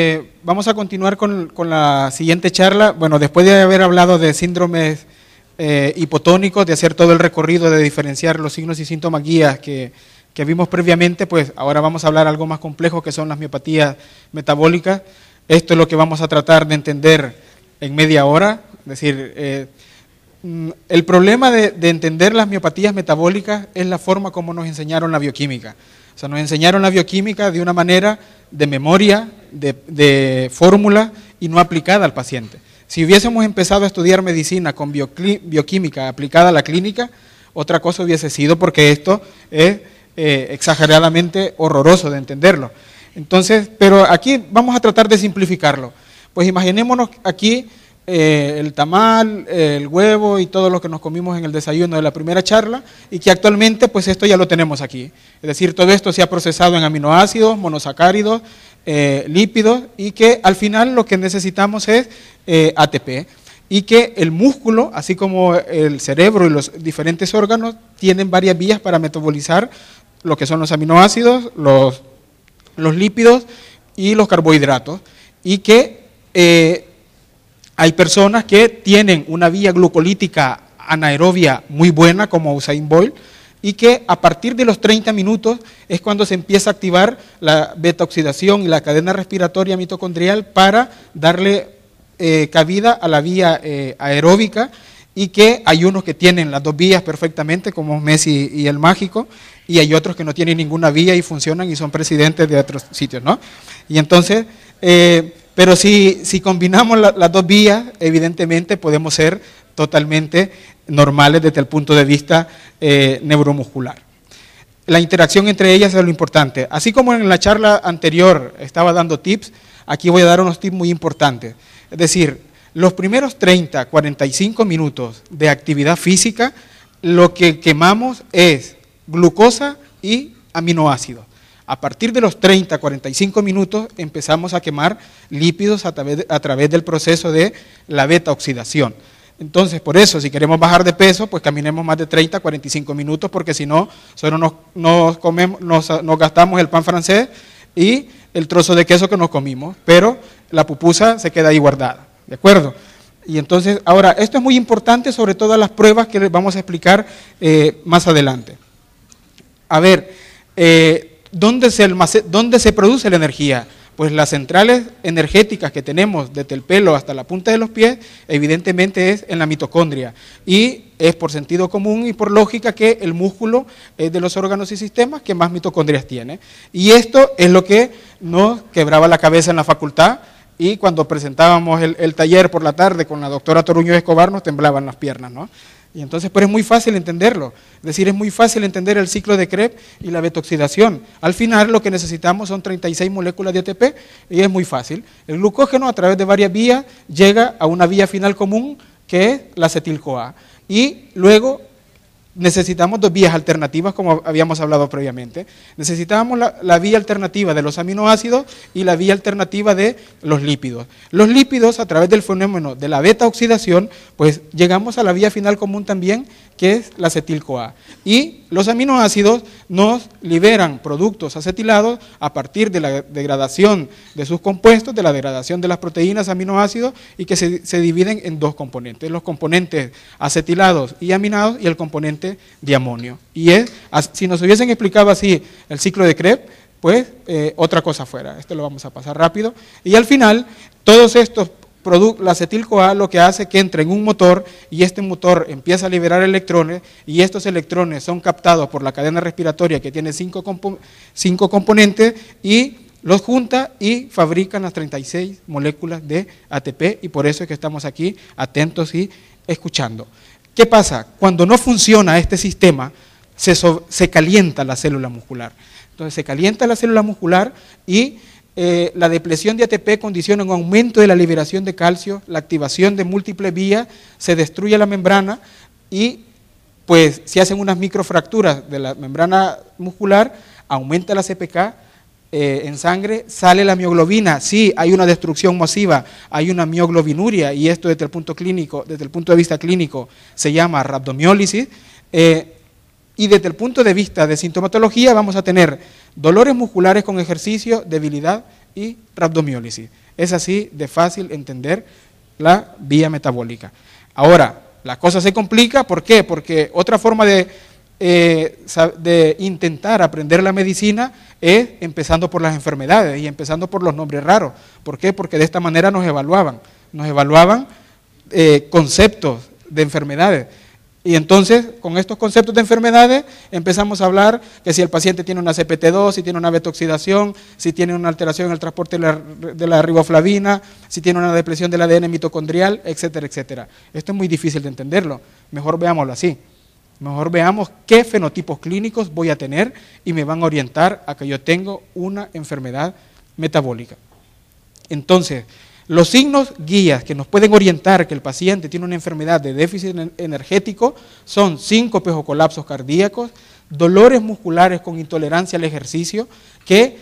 Eh, vamos a continuar con, la siguiente charla. Bueno, después de haber hablado de síndromes eh, hipotónicos, de hacer todo el recorrido, de diferenciar los signos y síntomas guías que, vimos previamente, pues ahora vamos a hablar algo más complejo que son las miopatías metabólicas. Esto es lo que vamos a tratar de entender en media hora. Es decir, eh, mm, el problema de, de entender las miopatías metabólicas es la forma como nos enseñaron la bioquímica. O sea, nos enseñaron la bioquímica de una manera de memoria, de, fórmula y no aplicada al paciente. Si hubiésemos empezado a estudiar medicina con bioquímica aplicada a la clínica, otra cosa hubiese sido porque esto es eh, exageradamente horroroso de entenderlo. Entonces, pero aquí vamos a tratar de simplificarlo. Pues imaginémonos aquí eh, el tamal, el huevo y todo lo que nos comimos en el desayuno de la primera charla y que actualmente pues esto ya lo tenemos aquí. Es decir, todo esto se ha procesado en aminoácidos, monosacáridos, eh, lípidos y que al final lo que necesitamos es eh, ATP y que el músculo, así como el cerebro y los diferentes órganos, tienen varias vías para metabolizar lo que son los aminoácidos, los, lípidos y los carbohidratos. Y que eh, hay personas que tienen una vía glucolítica anaerobia muy buena, como Usain Boyle, y que a partir de los 30 minutos es cuando se empieza a activar la beta oxidación y la cadena respiratoria mitocondrial para darle eh, cabida a la vía eh, aeróbica y que hay unos que tienen las dos vías perfectamente, como Messi y el Mágico, y hay otros que no tienen ninguna vía y funcionan y son presidentes de otros sitios, ¿no? Y entonces, eh, pero si, si combinamos las dos vías, evidentemente podemos ser totalmente normales desde el punto de vista eh, neuromuscular. La interacción entre ellas es lo importante. Así como en la charla anterior estaba dando tips, aquí voy a dar unos tips muy importantes. Es decir, los primeros 30, 45 minutos de actividad física, lo que quemamos es glucosa y aminoácidos. A partir de los 30, 45 minutos empezamos a quemar lípidos a través del proceso de la beta oxidación. Entonces, por eso, si queremos bajar de peso, pues caminemos más de 30, 45 minutos, porque si no, solo nos, gastamos el pan francés y el trozo de queso que nos comimos, pero la pupusa se queda ahí guardada. ¿De acuerdo? Y entonces, ahora, esto es muy importante, sobre todo las pruebas que les vamos a explicar eh, más adelante. A ver, eh, ¿dónde, se ¿dónde se produce la energía? pues las centrales energéticas que tenemos desde el pelo hasta la punta de los pies, evidentemente es en la mitocondria. Y es por sentido común y por lógica que el músculo de los órganos y sistemas que más mitocondrias tiene. Y esto es lo que nos quebraba la cabeza en la facultad y cuando presentábamos el, el taller por la tarde con la doctora Toruño Escobar nos temblaban las piernas, ¿no? Y entonces, pero es muy fácil entenderlo. Es decir, es muy fácil entender el ciclo de Krebs y la betoxidación. Al final, lo que necesitamos son 36 moléculas de ATP y es muy fácil. El glucógeno, a través de varias vías, llega a una vía final común que es la acetil-CoA. Y luego necesitamos dos vías alternativas, como habíamos hablado previamente. Necesitábamos la, vía alternativa de los aminoácidos y la vía alternativa de los lípidos. Los lípidos, a través del fenómeno de la beta-oxidación, pues llegamos a la vía final común también, que es la acetil-CoA. Y los aminoácidos nos liberan productos acetilados a partir de la degradación de sus compuestos, de la degradación de las proteínas, aminoácidos, y que se, dividen en dos componentes, los componentes acetilados y aminados y el componente de amonio. Y es, si nos hubiesen explicado así el ciclo de Krebs, pues eh, otra cosa fuera. Esto lo vamos a pasar rápido. Y al final, todos estos la acetil-CoA lo que hace que entre en un motor y este motor empieza a liberar electrones y estos electrones son captados por la cadena respiratoria que tiene cinco, cinco componentes y los junta y fabrican las 36 moléculas de ATP y por eso es que estamos aquí atentos y escuchando. ¿Qué pasa? Cuando no funciona este sistema, se, se calienta la célula muscular. Entonces se calienta la célula muscular y eh, la depresión de ATP condiciona un aumento de la liberación de calcio, la activación de múltiples vías, se destruye la membrana y pues se hacen unas microfracturas de la membrana muscular, aumenta la CPK eh, en sangre, sale la mioglobina, sí, hay una destrucción masiva, hay una mioglobinuria y esto desde el punto clínico, desde el punto de vista clínico se llama rhabdomiólisis eh, y desde el punto de vista de sintomatología vamos a tener dolores musculares con ejercicio, debilidad y rhabdomiólisis. Es así de fácil entender la vía metabólica. Ahora, la cosa se complica, ¿por qué? Porque otra forma de, eh, de intentar aprender la medicina es empezando por las enfermedades y empezando por los nombres raros. ¿Por qué? Porque de esta manera nos evaluaban. Nos evaluaban eh, conceptos de enfermedades. Y entonces, con estos conceptos de enfermedades, empezamos a hablar que si el paciente tiene una CPT2, si tiene una beta-oxidación, si tiene una alteración en el transporte de la, riboflavina, si tiene una depresión del ADN mitocondrial, etcétera, etcétera. Esto es muy difícil de entenderlo. Mejor veámoslo así. Mejor veamos qué fenotipos clínicos voy a tener y me van a orientar a que yo tengo una enfermedad metabólica. Entonces, los signos guías que nos pueden orientar que el paciente tiene una enfermedad de déficit energético son síncopes o colapsos cardíacos, dolores musculares con intolerancia al ejercicio, que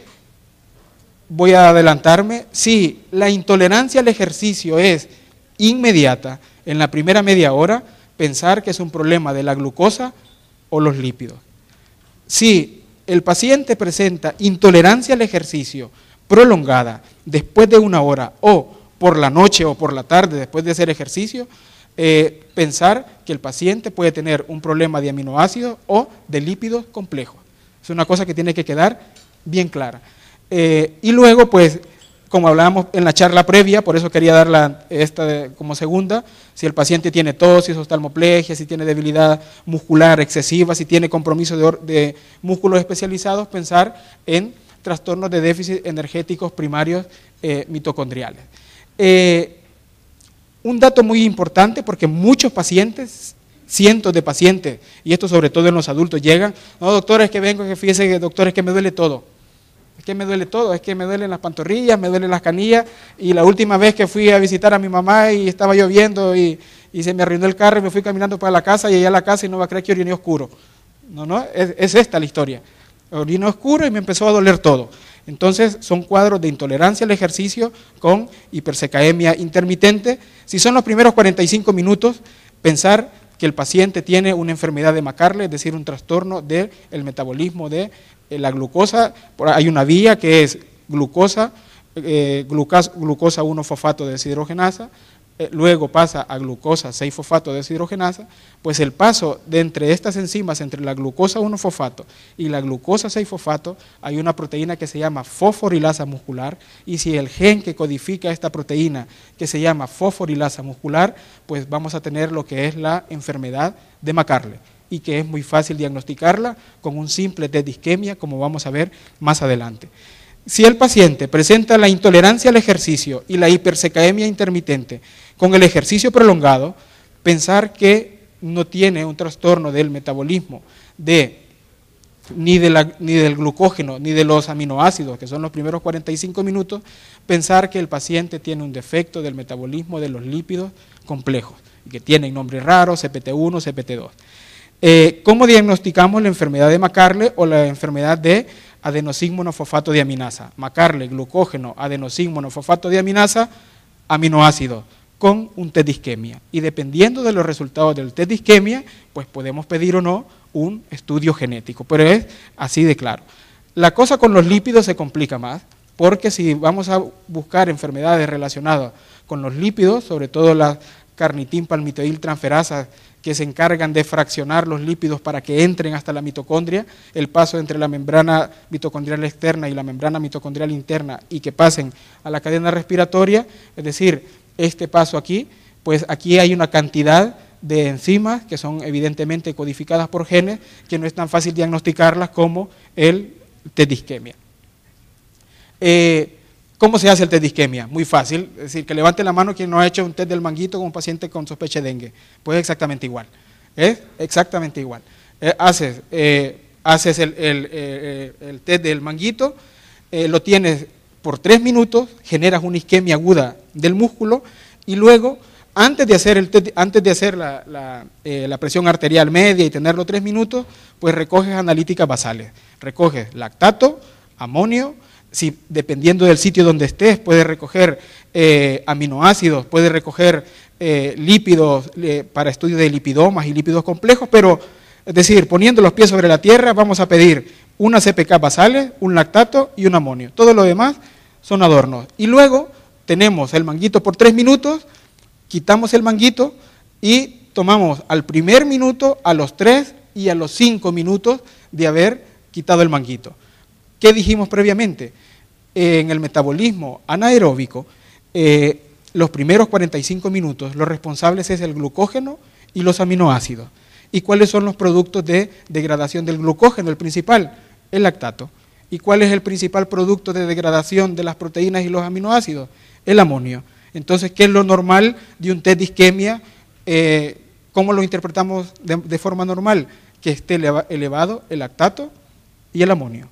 voy a adelantarme, si la intolerancia al ejercicio es inmediata, en la primera media hora, pensar que es un problema de la glucosa o los lípidos. Si el paciente presenta intolerancia al ejercicio prolongada después de una hora o por la noche o por la tarde después de hacer ejercicio, eh, pensar que el paciente puede tener un problema de aminoácidos o de lípidos complejos. Es una cosa que tiene que quedar bien clara. Eh, y luego, pues, como hablábamos en la charla previa, por eso quería darla esta como segunda, si el paciente tiene tosis, oftalmoplegia, si tiene debilidad muscular excesiva, si tiene compromiso de, músculos especializados, pensar en trastornos de déficit energéticos primarios eh, mitocondriales. Eh, un dato muy importante porque muchos pacientes, cientos de pacientes, y esto sobre todo en los adultos, llegan, no doctores que vengo, que fíjese, doctores que me duele todo. Es que me duele todo, es que me duelen las pantorrillas, me duelen las canillas. Y la última vez que fui a visitar a mi mamá y estaba lloviendo y, se me arruinó el carro y me fui caminando para la casa y allá a la casa y no va a creer que oriné oscuro. No, no, es, esta la historia. Orinó oscuro y me empezó a doler todo. Entonces son cuadros de intolerancia al ejercicio con hipersecaemia intermitente. Si son los primeros 45 minutos, pensar que el paciente tiene una enfermedad de Macarle, es decir, un trastorno del metabolismo de eh, la glucosa. Hay una vía que es glucosa, eh, glucosa 1-fosfato deshidrogenasa, eh, luego pasa a glucosa 6-fosfato deshidrogenasa, pues el paso de entre estas enzimas, entre la glucosa 1-fosfato y la glucosa 6-fosfato, hay una proteína que se llama fosforilasa muscular, y si el gen que codifica esta proteína, que se llama fosforilasa muscular, pues vamos a tener lo que es la enfermedad de Macarle y que es muy fácil diagnosticarla con un simple test de isquemia, como vamos a ver más adelante. Si el paciente presenta la intolerancia al ejercicio y la hipersecaemia intermitente con el ejercicio prolongado, pensar que no tiene un trastorno del metabolismo de ni, ni, del glucógeno, ni de los aminoácidos, que son los primeros 45 minutos, pensar que el paciente tiene un defecto del metabolismo de los lípidos complejos, que tienen nombres raros, CPT1, CPT2. Eh, ¿Cómo diagnosticamos la enfermedad de Macarle o la enfermedad de adenosín-monofosfato de aminasa, macarle, glucógeno, adenosín-monofosfato de aminasa, aminoácido, con un test de isquemia. Y dependiendo de los resultados del test de isquemia, pues podemos pedir o no un estudio genético, pero es así de claro. La cosa con los lípidos se complica más, porque si vamos a buscar enfermedades relacionadas con los lípidos, sobre todo la carnitín palmitoil transferasa que se encargan de fraccionar los lípidos para que entren hasta la mitocondria, el paso entre la membrana mitocondrial externa y la membrana mitocondrial interna y que pasen a la cadena respiratoria, es decir, este paso aquí, pues aquí hay una cantidad de enzimas que son evidentemente codificadas por genes que no es tan fácil diagnosticarlas como el tedisquemia. ¿Cómo se hace el test de isquemia? Muy fácil. Es decir, que levante la mano quien no ha hecho un test del manguito con un paciente con sospecha de dengue. Pues exactamente igual. Es exactamente igual. Eh, haces eh, haces el, eh, el, test del manguito, lo tienes por tres minutos, generas una isquemia aguda del músculo y luego, antes de hacer, el antes de hacer la, la presión arterial media y tenerlo tres minutos, pues recoges analíticas basales. Recoges lactato, amonio, si dependiendo del sitio donde estés, puede recoger eh, aminoácidos, puede recoger eh, lípidos eh, para estudio de lipidomas y lípidos complejos, pero es decir, poniendo los pies sobre la tierra, vamos a pedir una CPK basales, un lactato y un amonio. Todo lo demás son adornos. Y luego tenemos el manguito por tres minutos, quitamos el manguito y tomamos al primer minuto, a los tres y a los cinco minutos de haber quitado el manguito. ¿Qué dijimos previamente? Eh, en el metabolismo anaeróbico, eh, los primeros 45 minutos, los responsables es el glucógeno y los aminoácidos. ¿Y cuáles son los productos de degradación del glucógeno? El principal, el lactato. ¿Y cuál es el principal producto de degradación de las proteínas y los aminoácidos? El amonio. Entonces, ¿qué es lo normal de un test de isquemia? Eh, ¿Cómo lo interpretamos de, forma normal? Que esté elevado el lactato y el amonio.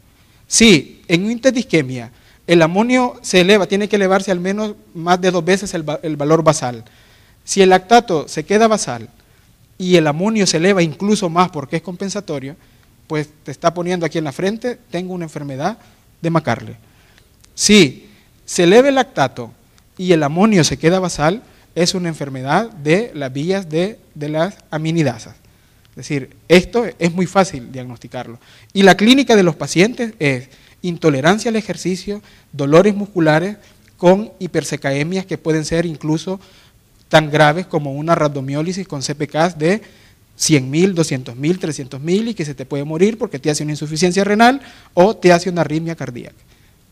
Si en un test de isquemia el amonio se eleva, tiene que elevarse al menos más de dos veces el, valor basal. Si el lactato se queda basal y el amonio se eleva incluso más porque es compensatorio, pues te está poniendo aquí en la frente, tengo una enfermedad de Macarle. Si se eleva el lactato y el amonio se queda basal, es una enfermedad de las vías de, de las aminidasas. Es decir, esto es muy fácil diagnosticarlo. Y la clínica de los pacientes es intolerancia al ejercicio, dolores musculares con hipersecaemias que pueden ser incluso tan graves como una rhabdomiólisis con CPKs de 100.000, 200.000, 300.000 y que se te puede morir porque te hace una insuficiencia renal o te hace una arritmia cardíaca.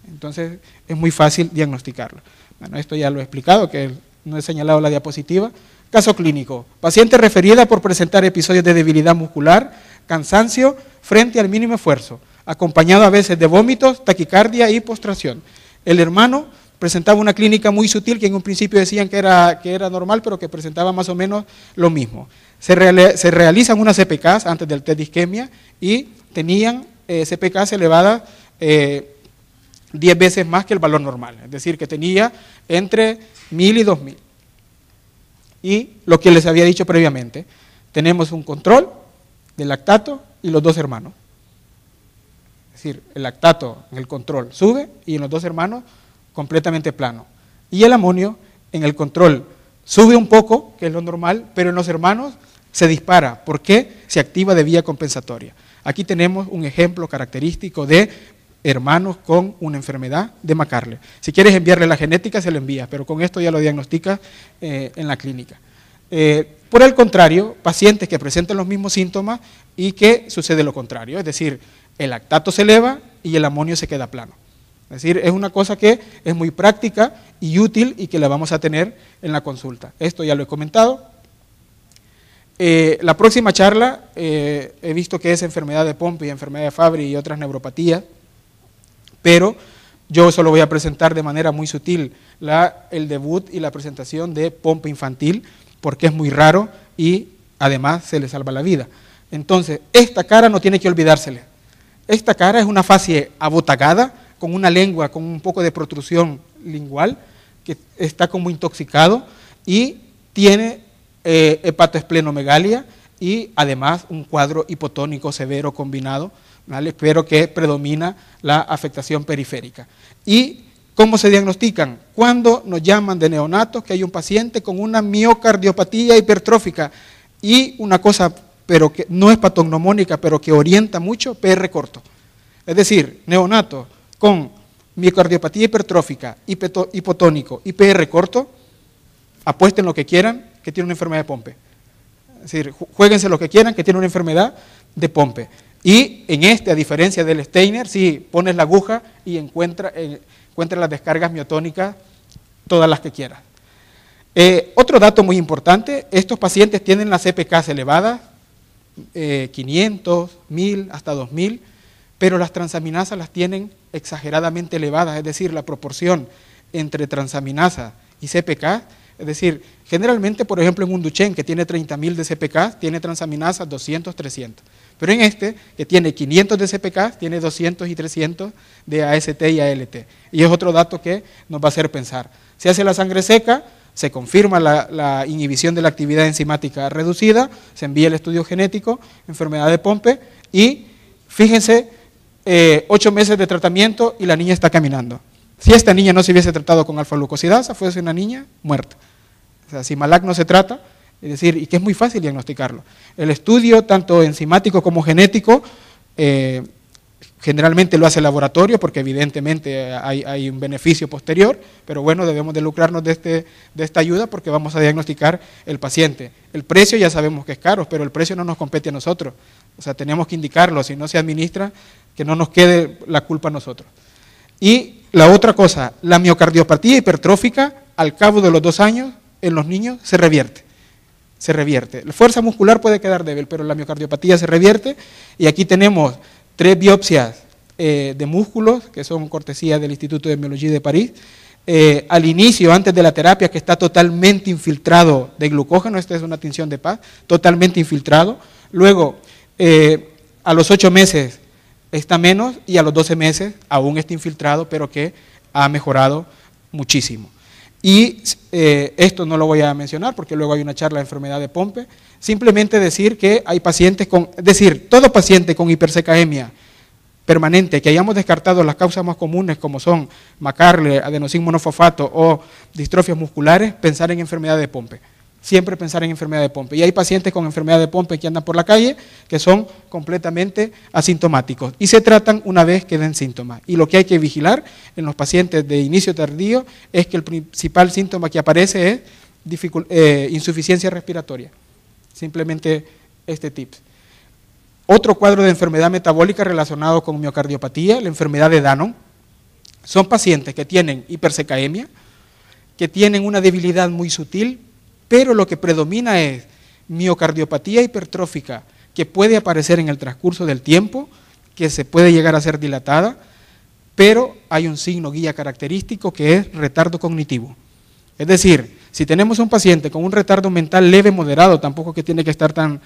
Entonces es muy fácil diagnosticarlo. Bueno, esto ya lo he explicado, que no he señalado la diapositiva. Caso clínico, paciente referida por presentar episodios de debilidad muscular, cansancio frente al mínimo esfuerzo acompañado a veces de vómitos, taquicardia y postración. El hermano presentaba una clínica muy sutil que en un principio decían que era, que era normal, pero que presentaba más o menos lo mismo. Se, realizan unas CPKs antes del test de isquemia y tenían eh, CPKs elevadas 10 eh, veces más que el valor normal, es decir, que tenía entre 1000 y 2000. Y lo que les había dicho previamente, tenemos un control del lactato y los dos hermanos decir, el lactato en el control sube y en los dos hermanos completamente plano. Y el amonio en el control sube un poco, que es lo normal, pero en los hermanos se dispara. ¿Por qué? Se activa de vía compensatoria. Aquí tenemos un ejemplo característico de hermanos con una enfermedad de Macarle. Si quieres enviarle la genética, se lo envía, pero con esto ya lo diagnosticas eh, en la clínica. Eh, por el contrario, pacientes que presentan los mismos síntomas y que sucede lo contrario, es decir, el lactato se eleva y el amonio se queda plano. Es decir, es una cosa que es muy práctica y útil y que la vamos a tener en la consulta. Esto ya lo he comentado. Eh, la próxima charla eh, he visto que es enfermedad de Pompe y enfermedad de Fabry y otras neuropatías, pero yo solo voy a presentar de manera muy sutil el debut y la presentación de Pompe infantil, porque es muy raro y además se le salva la vida. Entonces, esta cara no tiene que olvidársela. Esta cara es una fase abotagada, con una lengua, con un poco de protrusión lingual, que está como intoxicado y tiene eh, hepatoesplenomegalia y además un cuadro hipotónico severo combinado, Espero pero que predomina la afectación periférica. ¿Y cómo se diagnostican? Cuando nos llaman de neonatos que hay un paciente con una miocardiopatía hipertrófica y una cosa pero que no es patognomónica, pero que orienta mucho, PR corto. Es decir, neonato con miocardiopatía hipertrófica, hipotónico y PR corto, apuesten lo que quieran, que tiene una enfermedad de Pompe. Es decir, jueguense lo que quieran, que tiene una enfermedad de Pompe. Y en este, a diferencia del Steiner, si sí, pones la aguja y encuentra, eh, encuentra las descargas miotónicas, todas las que quieras. Eh, otro dato muy importante, estos pacientes tienen las EPKs elevadas, 500, eh, 1000, hasta 2000, pero las transaminasas las tienen exageradamente elevadas, es decir, la proporción entre transaminasa y CPK, es decir, generalmente, por ejemplo, en un Duchenne que tiene 30.000 de CPK, tiene transaminasa 200, 300. Pero en este, que tiene 500 de CPK, tiene 200 y 300 de AST y ALT. Y es otro dato que nos va a hacer pensar. Se hace la sangre seca, se confirma la, inhibición de la actividad enzimática reducida, se envía el estudio genético, enfermedad de Pompe, y fíjense, eh, ocho meses de tratamiento y la niña está caminando. Si esta niña no se hubiese tratado con alfa-glucosidasa, fuese una niña muerta. O sea, si MALAC no se trata, es decir, y que es muy fácil diagnosticarlo. El estudio, tanto enzimático como genético, eh, Generalmente lo hace el laboratorio porque evidentemente hay, un beneficio posterior, pero bueno, debemos de lucrarnos de, este, de esta ayuda porque vamos a diagnosticar el paciente. El precio ya sabemos que es caro, pero el precio no nos compete a nosotros. O sea, tenemos que indicarlo, si no se administra, que no nos quede la culpa a nosotros. Y la otra cosa, la miocardiopatía hipertrófica al cabo de los dos años en los niños se revierte se revierte. La fuerza muscular puede quedar débil, pero la miocardiopatía se revierte. Y aquí tenemos tres biopsias eh, de músculos, que son cortesía del Instituto de Biología de París, eh, al inicio, antes de la terapia, que está totalmente infiltrado de glucógeno, esta es una tinción de paz, totalmente infiltrado. Luego, eh, a los ocho meses está menos y a los 12 meses aún está infiltrado, pero que ha mejorado muchísimo. Y eh, esto no lo voy a mencionar porque luego hay una charla de enfermedad de Pompe. Simplemente decir que hay pacientes con, es decir, todo paciente con hipersecaemia permanente, que hayamos descartado las causas más comunes como son macarle, adenosín monofosfato o distrofias musculares, pensar en enfermedad de Pompe siempre pensar en enfermedad de Pompe. Y hay pacientes con enfermedad de Pompe que andan por la calle que son completamente asintomáticos y se tratan una vez que den síntomas. Y lo que hay que vigilar en los pacientes de inicio tardío es que el principal síntoma que aparece es eh, insuficiencia respiratoria. Simplemente este tip. Otro cuadro de enfermedad metabólica relacionado con miocardiopatía, la enfermedad de Danon, son pacientes que tienen hipersecaemia, que tienen una debilidad muy sutil, pero lo que predomina es miocardiopatía hipertrófica que puede aparecer en el transcurso del tiempo, que se puede llegar a ser dilatada, pero hay un signo guía característico que es retardo cognitivo. Es decir, si tenemos un paciente con un retardo mental leve, moderado, tampoco que tiene que estar tan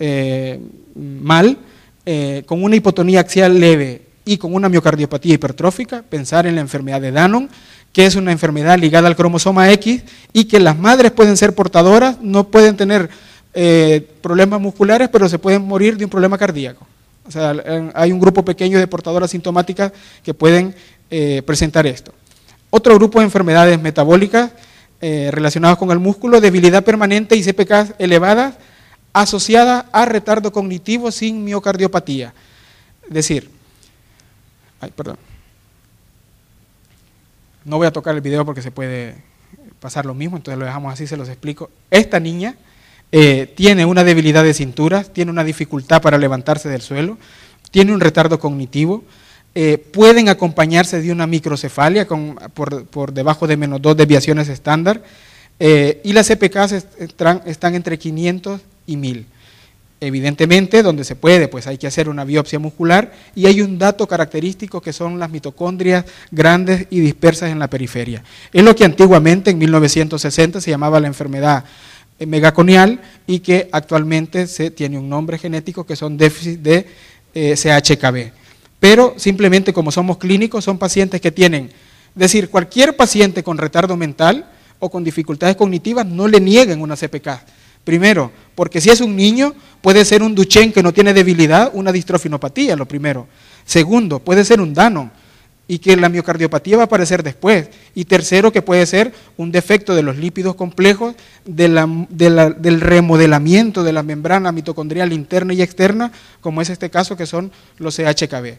eh, mal, eh, con una hipotonía axial leve, y con una miocardiopatía hipertrófica, pensar en la enfermedad de Danon, que es una enfermedad ligada al cromosoma X y que las madres pueden ser portadoras, no pueden tener eh, problemas musculares, pero se pueden morir de un problema cardíaco. O sea, hay un grupo pequeño de portadoras sintomáticas que pueden eh, presentar esto. Otro grupo de enfermedades metabólicas eh, relacionadas con el músculo, debilidad permanente y CPK elevadas asociadas a retardo cognitivo sin miocardiopatía. Es decir, Ay, perdón. No voy a tocar el video porque se puede pasar lo mismo, entonces lo dejamos así, se los explico. Esta niña eh, tiene una debilidad de cintura, tiene una dificultad para levantarse del suelo, tiene un retardo cognitivo, eh, pueden acompañarse de una microcefalia por, debajo de menos dos desviaciones estándar eh, y las CPKs e están, están entre 500 y 1000. Evidentemente, donde se puede, pues hay que hacer una biopsia muscular y hay un dato característico que son las mitocondrias grandes y dispersas en la periferia. Es lo que antiguamente, en 1960, se llamaba la enfermedad eh, megaconial y que actualmente se tiene un nombre genético que son déficit de eh, CHKB. Pero simplemente como somos clínicos, son pacientes que tienen, es decir, cualquier paciente con retardo mental o con dificultades cognitivas no le nieguen una CPK Primero, porque si es un niño, puede ser un Duchenne que no tiene debilidad, una distrofinopatía, lo primero. Segundo, puede ser un Dano y que la miocardiopatía va a aparecer después. Y tercero, que puede ser un defecto de los lípidos complejos, del remodelamiento de la membrana mitocondrial interna y externa, como es este caso que son los CHKB.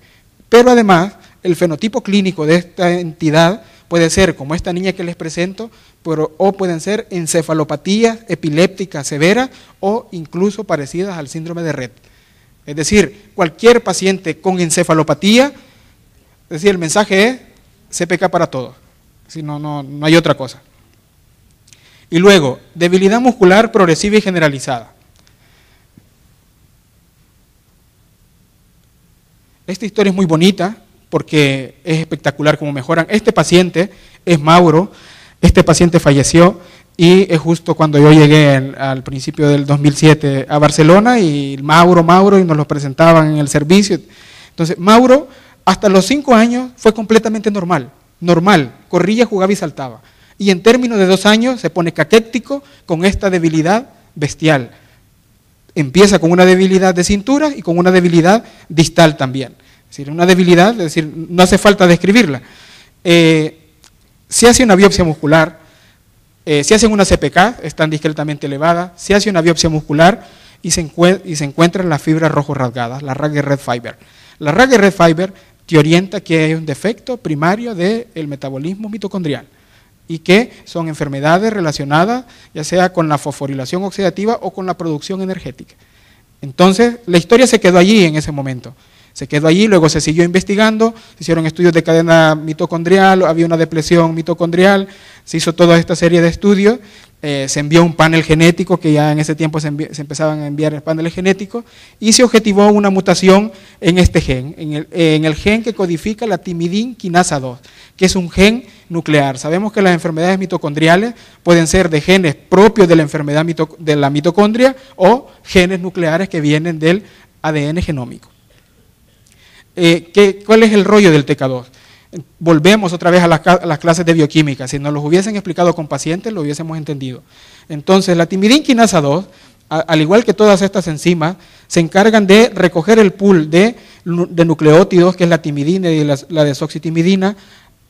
Pero además, el fenotipo clínico de esta entidad Puede ser como esta niña que les presento, pero, o pueden ser encefalopatía epiléptica severa o incluso parecidas al síndrome de Rett. Es decir, cualquier paciente con encefalopatía, es decir, el mensaje es CPK para todos, si no, no hay otra cosa. Y luego, debilidad muscular progresiva y generalizada. Esta historia es muy bonita, porque es espectacular cómo mejoran. Este paciente es Mauro, este paciente falleció y es justo cuando yo llegué al principio del 2007 a Barcelona y Mauro, Mauro, y nos lo presentaban en el servicio. Entonces, Mauro hasta los cinco años fue completamente normal, normal, corría, jugaba y saltaba. Y en términos de dos años se pone caquéctico con esta debilidad bestial. Empieza con una debilidad de cintura y con una debilidad distal también. Es decir, una debilidad, es decir, no hace falta describirla. Eh, si hace una biopsia muscular, eh, si hacen una CPK, están discretamente elevada, si hace una biopsia muscular y se, y se encuentran las fibras rojo rasgadas, la RAG red fiber. La RAG red fiber te orienta que hay un defecto primario del metabolismo mitocondrial y que son enfermedades relacionadas ya sea con la fosforilación oxidativa o con la producción energética. Entonces, la historia se quedó allí en ese momento. Se quedó allí, luego se siguió investigando, se hicieron estudios de cadena mitocondrial, había una depresión mitocondrial, se hizo toda esta serie de estudios, eh, se envió un panel genético, que ya en ese tiempo se, empezaban a enviar paneles genéticos, y se objetivó una mutación en este gen, en el, gen que codifica la timidin quinasa 2, que es un gen nuclear. Sabemos que las enfermedades mitocondriales pueden ser de genes propios de la enfermedad de la mitocondria o genes nucleares que vienen del ADN genómico. Eh, ¿cuál es el rollo del tk 2 Volvemos otra vez a las, clases de bioquímica. Si nos los hubiesen explicado con pacientes, lo hubiésemos entendido. Entonces, la timidinquinasa 2, al igual que todas estas enzimas, se encargan de recoger el pool de, nucleótidos, que es la timidina y la, desoxitimidina,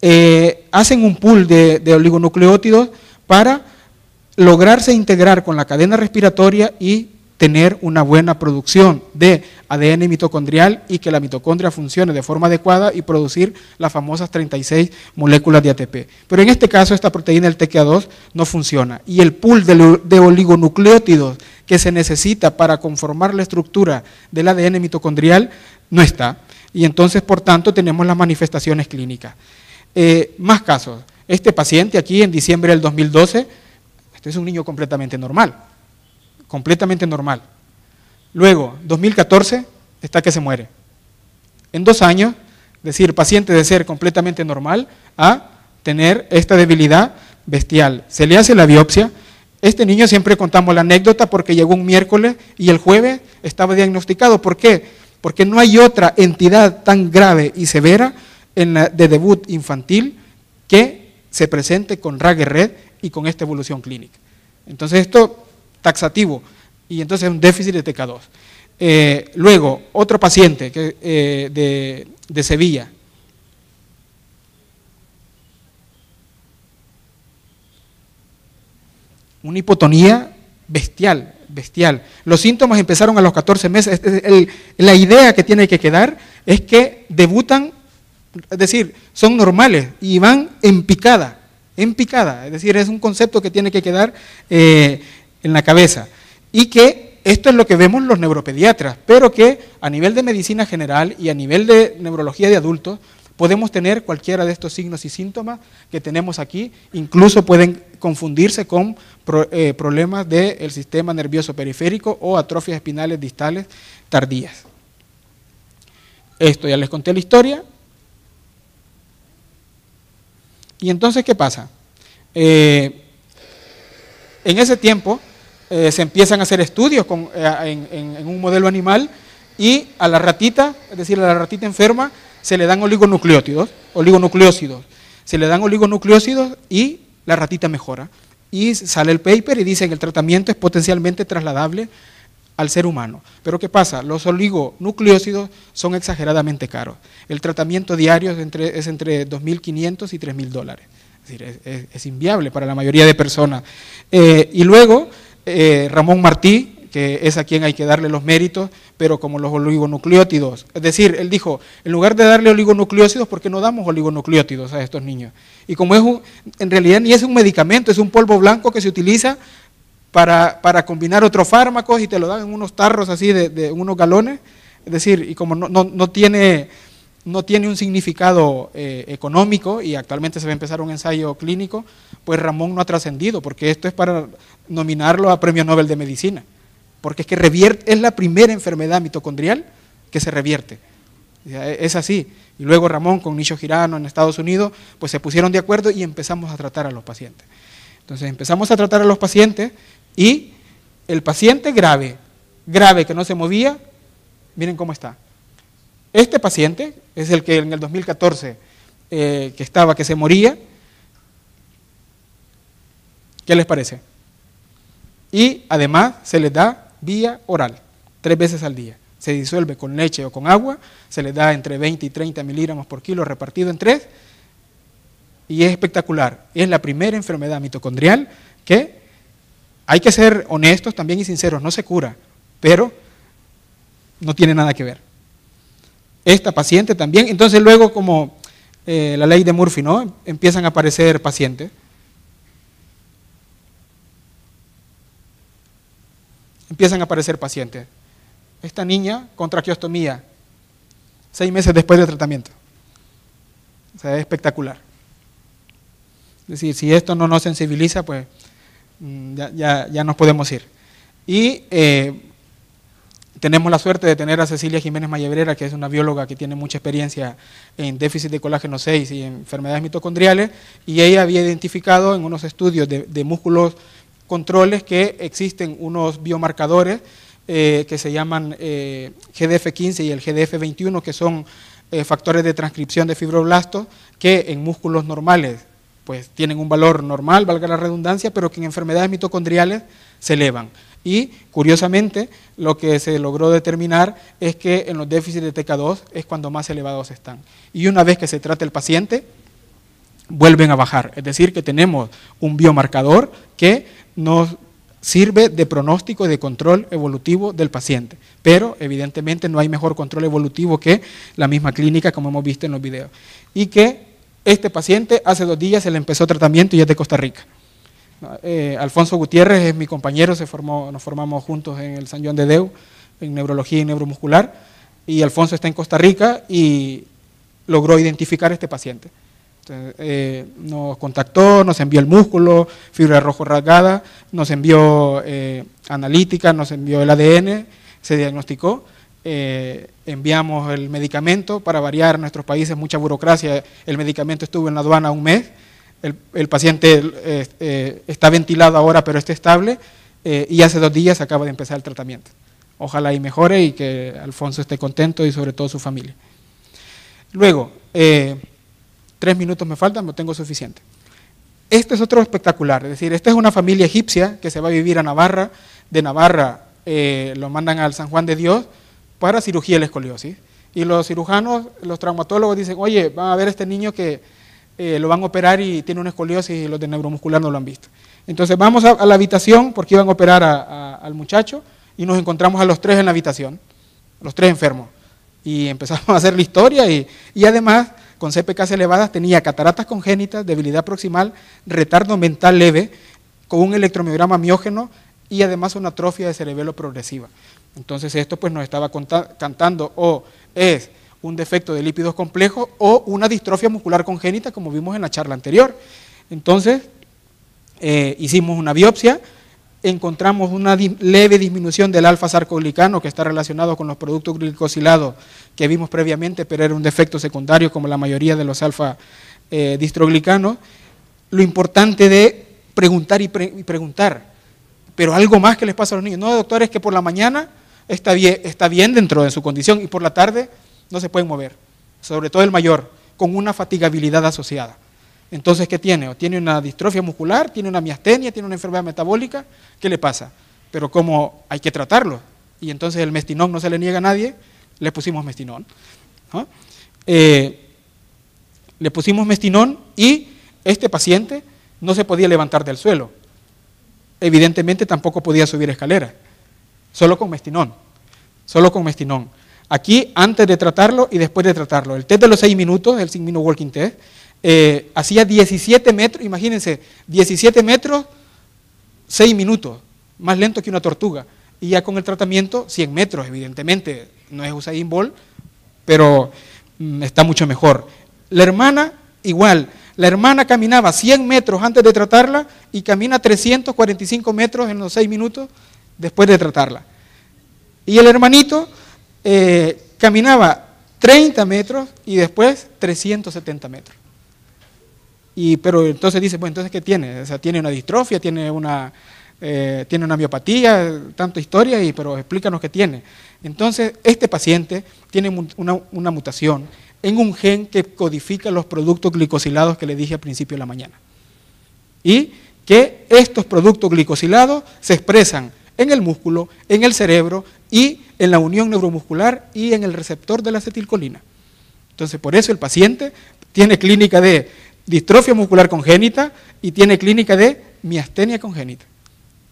eh, hacen un pool de, de oligonucleótidos para lograrse integrar con la cadena respiratoria y tener una buena producción de ADN mitocondrial y que la mitocondria funcione de forma adecuada y producir las famosas 36 moléculas de ATP. Pero en este caso esta proteína, el tk 2 no funciona. Y el pool de oligonucleótidos que se necesita para conformar la estructura del ADN mitocondrial no está. Y entonces, por tanto, tenemos las manifestaciones clínicas. Eh, más casos. Este paciente aquí en diciembre del 2012, este es un niño completamente normal completamente normal. Luego, 2014, está que se muere. En dos años, es decir, paciente de ser completamente normal a tener esta debilidad bestial. Se le hace la biopsia. Este niño siempre contamos la anécdota porque llegó un miércoles y el jueves estaba diagnosticado. ¿Por qué? Porque no hay otra entidad tan grave y severa de debut infantil que se presente con ragu Red y con esta evolución clínica. Entonces esto taxativo, y entonces un déficit de TK2. Eh, luego, otro paciente eh, de, Sevilla, una hipotonía bestial, bestial. Los síntomas empezaron a los 14 meses. la idea que tiene que quedar es que debutan, es decir, son normales y van en picada, en picada. Es decir, es un concepto que tiene que quedar eh, en la cabeza. Y que esto es lo que vemos los neuropediatras, pero que a nivel de medicina general y a nivel de neurología de adultos podemos tener cualquiera de estos signos y síntomas que tenemos aquí, incluso pueden confundirse con eh, problemas del sistema nervioso periférico o atrofias espinales distales tardías. Esto ya les conté la historia. Y entonces, ¿qué pasa? Eh, en ese tiempo, eh, se empiezan a hacer estudios eh, en, un modelo animal y a la ratita, es decir, a la ratita enferma, se le dan oligonucleótidos, oligonucleócidos. Se le dan oligonucleócidos y la ratita mejora. Y sale el paper y dice que el tratamiento es potencialmente trasladable al ser humano. Pero ¿qué pasa? Los oligonucleócidos son exageradamente caros. El tratamiento diario es entre, es entre 2.500 y 3.000 dólares. Es decir, es, inviable para la mayoría de personas. Eh, y luego eh, Ramón Martí, que es a quien hay que darle los méritos, pero como los oligonucleótidos. Es decir, él dijo, en lugar de darle oligonucleótidos, ¿por qué no damos oligonucleótidos a estos niños? Y como es un, en realidad ni es un medicamento, es un polvo blanco que se utiliza para, combinar otros fármacos y te lo dan en unos tarros así de, de unos galones. Es decir, y como no tiene no tiene un significado eh, económico y actualmente se va a empezar un ensayo clínico, pues Ramón no ha trascendido, porque esto es para nominarlo a Premio Nobel de Medicina, porque es que revierte, es la primera enfermedad mitocondrial que se revierte. Es así. Y luego Ramón con Nicho Girano en Estados Unidos, pues se pusieron de acuerdo y empezamos a tratar a los pacientes. Entonces empezamos a tratar a los pacientes y el paciente grave, grave que no se movía, miren cómo está. Este paciente, es el que en el 2014 eh, que estaba, que se moría. ¿Qué les parece? Y además se le da vía oral, tres veces al día. Se disuelve con leche o con agua, se le da entre 20 y 30 miligramos por kilo repartido en tres. Y es espectacular. Es la primera enfermedad mitocondrial que hay que ser honestos también y sinceros, no se cura, pero no tiene nada que ver esta paciente también. Entonces luego como eh, la ley de Murphy, ¿no? Empiezan a aparecer pacientes. Empiezan a aparecer pacientes. Esta niña con traqueostomía, seis meses después del tratamiento. O sea, es espectacular. Es decir, si esto no nos sensibiliza, pues mm, ya, nos podemos ir. Y eh, tenemos la suerte de tener a Cecilia Jiménez Mayebrera, que es una bióloga que tiene mucha experiencia en déficit de colágeno 6 y en enfermedades mitocondriales, y ella había identificado en unos estudios de, músculos controles que existen unos biomarcadores eh, que se llaman eh, GDF15 y el GDF21, que son eh, factores de transcripción de fibroblastos, que en músculos normales pues tienen un valor normal, valga la redundancia, pero que en enfermedades mitocondriales se elevan. Y curiosamente, lo que se logró determinar es que en los déficits de TK2 es cuando más elevados están. Y una vez que se trata el paciente, vuelven a bajar. Es decir, que tenemos un biomarcador que nos sirve de pronóstico y de control evolutivo del paciente. Pero evidentemente no hay mejor control evolutivo que la misma clínica, como hemos visto en los videos. Y que este paciente hace dos días se le empezó tratamiento y es de Costa Rica. Eh, Alfonso Gutiérrez es mi compañero, se nos formamos juntos en el San Juan de Deu, en neurología y neuromuscular, y Alfonso está en Costa Rica y logró identificar a este paciente. Eh, nos contactó, nos envió el músculo, fibra rojo rasgada, nos envió eh, analítica, nos envió el ADN, se diagnosticó. enviamos el medicamento para variar nuestros países, mucha burocracia. El medicamento estuvo en la aduana un mes el, paciente eh, eh, está ventilado ahora pero está estable eh, y hace dos días acaba de empezar el tratamiento. Ojalá y mejore y que Alfonso esté contento y sobre todo su familia. Luego, tres minutos me faltan, no tengo suficiente. Este es otro espectacular, es decir, esta es una familia egipcia que se va a vivir a Navarra, de Navarra lo mandan al San Juan de Dios para cirugía de la escoliosis. Y los cirujanos, los traumatólogos dicen, oye, van a ver este niño que eh, lo van a operar y tiene una escoliosis y los de neuromuscular no lo han visto. Entonces vamos a, la habitación porque iban a operar al muchacho y nos encontramos a los tres en la habitación, los tres enfermos. Y empezamos a hacer la historia y, además con CPKs elevadas tenía cataratas congénitas, debilidad proximal, retardo mental leve, con un electromiograma miógeno y además una atrofia de cerebelo progresiva. Entonces esto pues nos estaba cantando o es un defecto de lípidos complejos o una distrofia muscular congénita, como vimos en la charla anterior. Entonces, eh, hicimos una biopsia, encontramos una leve disminución del alfa-sarcoglicano que está relacionado con los productos glicosilados que vimos previamente, pero era un defecto secundario como la mayoría de los alfa-distroglicanos. Eh, Lo importante de preguntar y, preguntar, pero algo más que les pasa a los niños. No, doctor, es que por la mañana está bien, está bien dentro de su condición y por la tarde no se pueden mover, sobre todo el mayor, con una fatigabilidad asociada. Entonces, ¿qué tiene? O tiene una distrofia muscular, tiene una miastenia, tiene una enfermedad metabólica, ¿qué le pasa? Pero ¿cómo hay que tratarlo, y entonces el mestinón no se le niega a nadie, le pusimos mestinón. Eh, le pusimos mestinón y este paciente no se podía levantar del suelo. Evidentemente tampoco podía subir escalera, solo con mestinón, solo con mestinón. Aquí, antes de tratarlo y después de tratarlo. El test de los 6 minutos, el 6 minute walking test, eh, hacía 17 metros, imagínense, 17 metros, 6 minutos, más lento que una tortuga. Y ya con el tratamiento, 100 metros, evidentemente. No es Usain Bolt, pero mm, está mucho mejor. La hermana, igual. La hermana caminaba 100 metros antes de tratarla y camina 345 metros en los 6 minutos después de tratarla. Y el hermanito eh, caminaba 30 metros y después 370 metros. Y, pero entonces dice, bueno, entonces ¿qué tiene? O sea, tiene una distrofia, tiene una, eh, tiene una miopatía, tanta historia, y, pero explícanos qué tiene. Entonces, este paciente tiene una, una mutación en un gen que codifica los productos glicosilados que le dije al principio de la mañana. Y que estos productos glicosilados se expresan en el músculo, en el cerebro y en la unión neuromuscular y en el receptor de la acetilcolina. Entonces, por eso el paciente tiene clínica de distrofia muscular congénita y tiene clínica de miastenia congénita.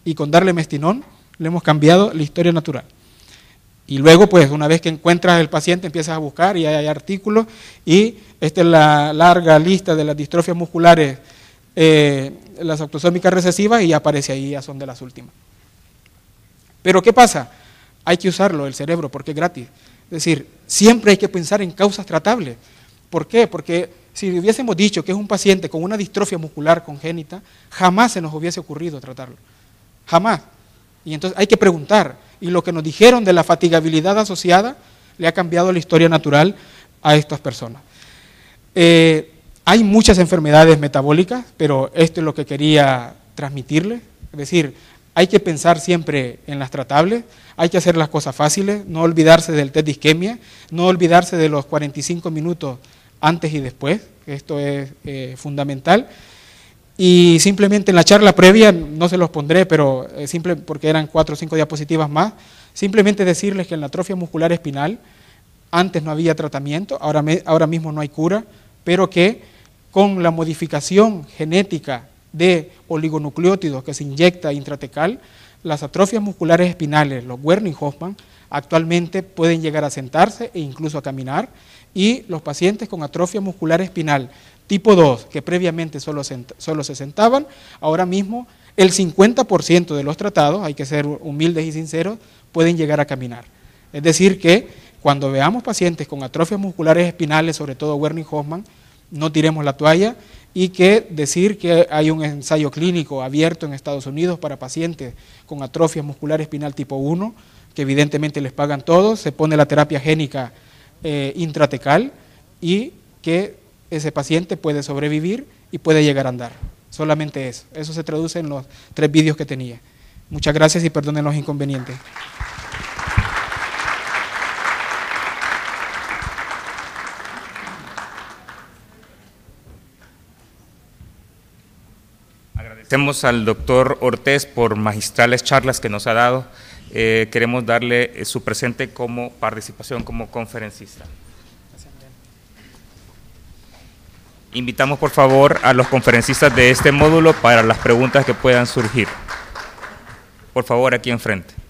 Y con darle mestinón le hemos cambiado la historia natural. Y luego, pues, una vez que encuentras el paciente, empiezas a buscar y hay artículos. Y esta es la larga lista de las distrofias musculares, eh, las autosómicas recesivas, y aparece ahí, ya son de las últimas. Pero ¿qué pasa? Hay que usarlo el cerebro porque es gratis. Es decir, siempre hay que pensar en causas tratables. ¿Por qué? Porque si hubiésemos dicho que es un paciente con una distrofia muscular congénita, jamás se nos hubiese ocurrido tratarlo. Jamás. Y entonces hay que preguntar. Y lo que nos dijeron de la fatigabilidad asociada le ha cambiado la historia natural a estas personas. Eh, hay muchas enfermedades metabólicas, pero esto es lo que quería transmitirle. Es decir, hay que pensar siempre en las tratables, hay que hacer las cosas fáciles, no olvidarse del test de isquemia, no olvidarse de los 45 minutos antes y después, esto es eh, fundamental. Y simplemente en la charla previa, no se los pondré, pero eh, simple, porque eran cuatro o cinco diapositivas más, simplemente decirles que en la atrofia muscular espinal antes no había tratamiento, ahora, ahora mismo no hay cura, pero que con la modificación genética de oligonucleótidos que se inyecta intratecal, las atrofias musculares espinales, los Wernicke-Hoffmann, actualmente pueden llegar a sentarse e incluso a caminar, y los pacientes con atrofia muscular espinal tipo 2, que previamente solo, solo se sentaban, ahora mismo el 50% de los tratados, hay que ser humildes y sinceros, pueden llegar a caminar. Es decir que cuando veamos pacientes con atrofias musculares espinales, sobre todo Wernicke-Hoffmann, no tiremos la toalla y que decir que hay un ensayo clínico abierto en Estados Unidos para pacientes con atrofia muscular espinal tipo 1, que evidentemente les pagan todos, se pone la terapia génica eh, intratecal y que ese paciente puede sobrevivir y puede llegar a andar. Solamente eso. Eso se traduce en los tres vídeos que tenía. Muchas gracias y perdonen los inconvenientes. agradecemos al doctor Ortez por magistrales charlas que nos ha dado. Eh, queremos darle eh, su presente como participación como conferencista. Invitamos por favor a los conferencistas de este módulo para las preguntas que puedan surgir. Por favor, aquí enfrente.